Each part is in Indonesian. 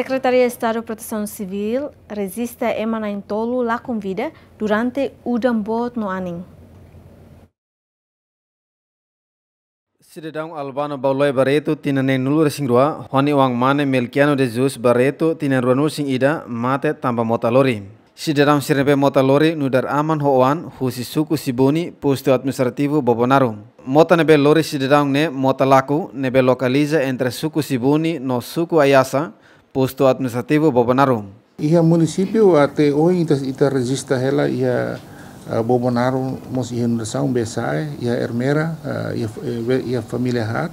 Secretaria de Estado de Proteção Civil resiste a Emanaintolo lá com vida durante o Dambot no Anin. Cidadão Albano Bauloi Barreto tinane nulur sing dua, Juani wang mane Melkiano de Jesus Barreto tinan ruanul sing ida mate tamba motalori. Cidadão sirnepe motalori nudar aman hoan husi suku sibuni posto administrativo Bobonaro. Mota nebe lori cidadão ne motalaku nebe lokaliza entre suku sibuni no suku ayasa posto administrativo Bobonarum. Ia município até hoje ita, então, ita então resista ela ia uh, Bobonarum mos ia inundação besai ia ermera ia, eh, ia família hat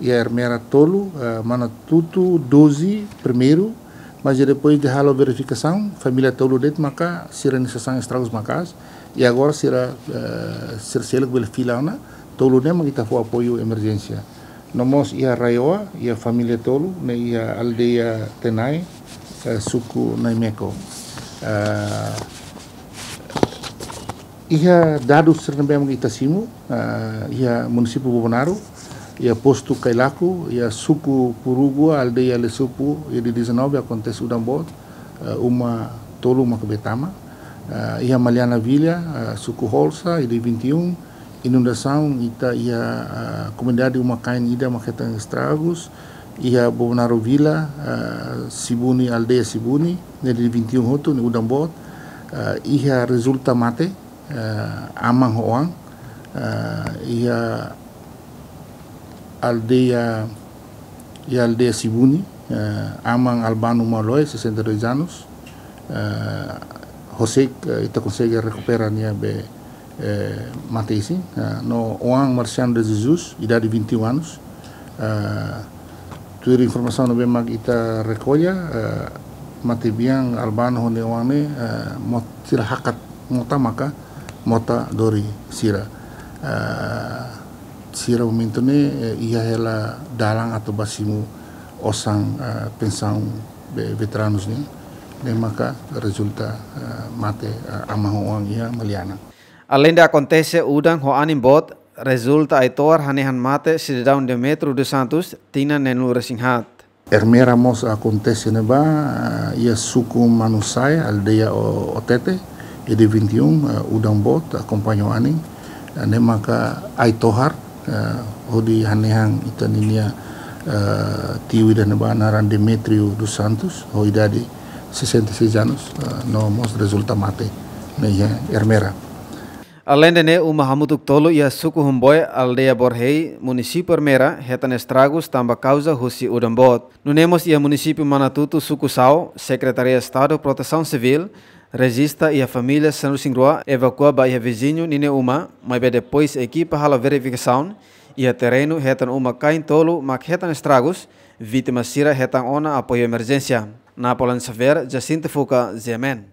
ia ermera tolo uh, manatutu 12 primeiro mas depois de halo verificação família tolo det maka sirenização estragos macas e agora será uh, eh, ser selo fila filana tolo nem kita apoio emergência Nomos ia Raioa, ia família Tolo, na ia aldeia Tenai, uh, suku Naimeko. Uh, ia dado sernambe mga itasimu, uh, eh, ia municipio Bobonaru, ia posto Kailaku, ia suku Purugua, aldeia Lesupu, ia di 19, acontece Udambot, uh, uma Tolo, uma Kabetama. Uh, ia Maliana Vilha, uh, suku Holsa, ia di 21, inundação ita ia a comunidade uma cain ida maquetan estragos ia Bonaro Vila uh, Sibuni aldeia Sibuni dari 21 hotu ni Udambot uh, ia resulta mate uh, amang hoang uh, ia aldeia ia aldeia Sibuni uh, amang Albano maloe 62 anos uh, José uh, ita consegue recuperar nia be é, eh, Matese, eh, no orang Marciano de Jesus, ida di 21 anos. É, toda a informação que bem ita recolha, é, eh, mati biang albano honde wangne é, mot sira hakat mota maka mota dori sira. É, sira momento ne ia hela dalang atau basimu osang pensang pensão veteranos ni. Né? maka resulta uh, mate uh, orang ia meliana. Além de acontece udang ho bot resulta tor hanihan mate de Demetrio dos Santos tina nenu resinghat. Ermera mos acontece neba ia suku manusai aldeia otete e de 21 e um, eh, udang bot acompanho ani eh, ne maka aitohar hodi eh, hanehang itaninia tiwi dan neba naran Demetrio dos Santos ho idade 66 e anos no mos resulta mate na hermera. Alendene uma hamutuk tolo ia suku humboy aldeia borrei município Armera retan estragos tamba causa rusi udambot. Nunemos ia município Manatutu suku Sal, Secretaria Estado Proteção Civil, resista e a família Sandro Singrua evacua baia vizinho nine uma, mas depois equipa hala verificação e terreno retan uma cain tolo mak retan estragos, vítima sira retan ona apoio emergência. Na Polan Saver, Jacinta Fuca, Zemen.